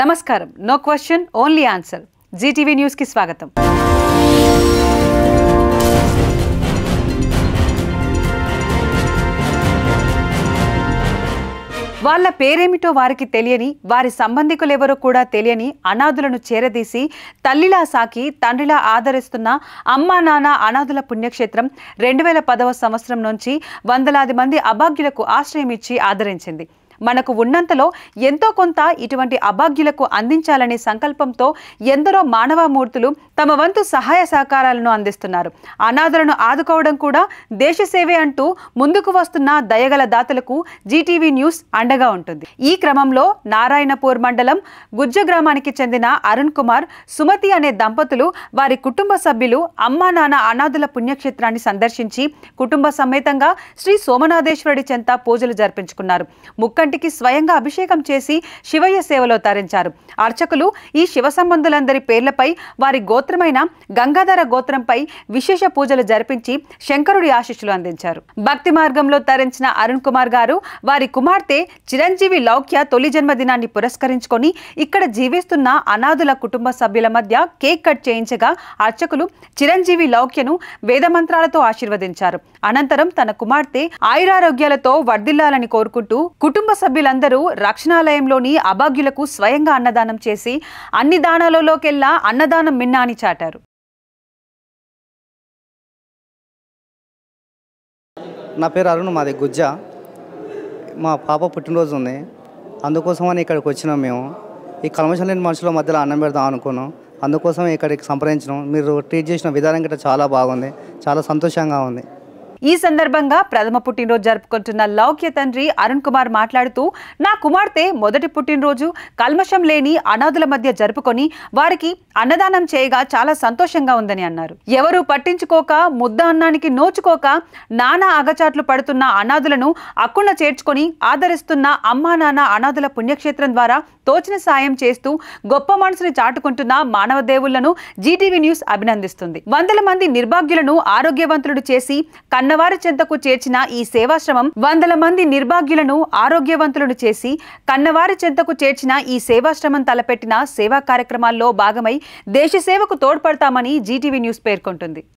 నమస్కారం no question only answer GTV న్యూస్కి స్వాగతం వాళ్ళ పేరేమిటో వారికి తెలియని వారి సంబంధికులెవరో కూడా తెలియని అనాథులను చేరదీసి తల్లిలా సాకి తండ్రిలా ఆదరిస్తున్న అమ్మా నాన్న అనాథుల పుణ్యక్షేత్రం రెండు వేల పదవ సంవత్సరం నుంచి వందలాది మంది అభాగ్యులకు ఆశ్రయం ఇచ్చి ఆదరించింది మనకు ఉన్నంతలో ఎంతో కొంత ఇటువంటి అభాగ్యులకు అందించాలనే సంకల్పంతో ఎందరో మానవమూర్తులు తమ వంతు సహాయ సహకారాలను అందిస్తున్నారు అనాథలను ఆదుకోవడం కూడా దేశ సేవే అంటూ ముందుకు వస్తున్న దయగల దాతలకు జీటీవీ న్యూస్ అండగా ఉంటుంది ఈ క్రమంలో నారాయణపూర్ మండలం గుజ్జ గ్రామానికి చెందిన అరుణ్ కుమార్ సుమతి అనే దంపతులు వారి కుటుంబ సభ్యులు అమ్మా నాన్న అనాథుల పుణ్యక్షేత్రాన్ని సందర్శించి కుటుంబ సమేతంగా శ్రీ సోమనాథేశ్వరుడి చెంత పూజలు జరిపించుకున్నారు ముక్కంటి కంటికి స్వయంగా అభిషేకం చేసి శివయ్య సేవలో తరించారు అర్చకులు ఈ శివ సంబంధులందరి పేర్లపై వారి గోత్రమైన గంగాధర గోత్రంపై విశేష పూజలు జరిపించి శంకరుడి ఆశిష్యులు అందించారు భక్తి మార్గంలో తరించిన అరుణ్ కుమార్ గారు వారి కుమార్తె చిరంజీవి లౌక్య తొలి జన్మదినాన్ని పురస్కరించుకొని ఇక్కడ జీవిస్తున్న అనాథుల కుటుంబ సభ్యుల మధ్య కేక్ కట్ చేయించగా అర్చకులు చిరంజీవి లౌక్యను వేదమంత్రాలతో ఆశీర్వదించారు అనంతరం తన కుమార్తె ఆయురారోగ్యాలతో వర్ధిల్లాలని కోరుకుంటూ కుటుంబ సభ్యులందరూ రక్షణాలయంలోని అభాగ్యులకు స్వయంగా అన్నదానం చేసి అన్ని దానాలలోకెల్లా అన్నదానం మిన్నా అని చాటారు నా పేరు అరుణ్ మాది గుజ్జ మా పాప పుట్టినరోజు ఉంది అందుకోసమని ఇక్కడికి వచ్చినాం మేము ఈ కల్మషం లేని మనుషుల మధ్యలో అన్నం పెడదాం అనుకున్నాం అందుకోసం ఇక్కడికి సంప్రదించడం మీరు ట్రీట్ చేసిన విధానం గట్రా చాలా బాగుంది చాలా సంతోషంగా ఉంది ఈ సందర్భంగా ప్రథమ పుట్టినరోజు జరుపుకుంటున్న లౌక్య తండ్రి అరుణ్ కుమార్ మాట్లాడుతూ నా కుమార్తె మొదటి పుట్టినరోజు కల్మషం లేని అనాథుల మధ్య జరుపుకొని వారికి అన్నదానం చేయగా చాలా సంతోషంగా ఉందని అన్నారు ఎవరు పట్టించుకోక ముద్ద అన్నానికి నోచుకోక నానా అగచాట్లు పడుతున్న అనాథులను అక్కున చేర్చుకొని ఆదరిస్తున్న అమ్మా నాన్న అనాథుల పుణ్యక్షేత్రం ద్వారా తోచిన సాయం చేస్తూ గొప్ప మనసుని చాటుకుంటున్న మానవ దేవుళ్లను జీటీవీ న్యూస్ అభినందిస్తుంది వందల మంది నిర్భాగ్యులను ఆరోగ్యవంతులు చేసి కన్న అన్నవారి చెంతకు చేర్చిన ఈ సేవాశ్రమం వందల మంది నిర్భాగ్యులను ఆరోగ్యవంతులను చేసి కన్నవారి చెంతకు చేర్చిన ఈ సేవాశ్రమం తలపెట్టిన సేవా కార్యక్రమాల్లో భాగమై దేశ సేవకు తోడ్పడతామని జీటీవీ న్యూస్ పేర్కొంటుంది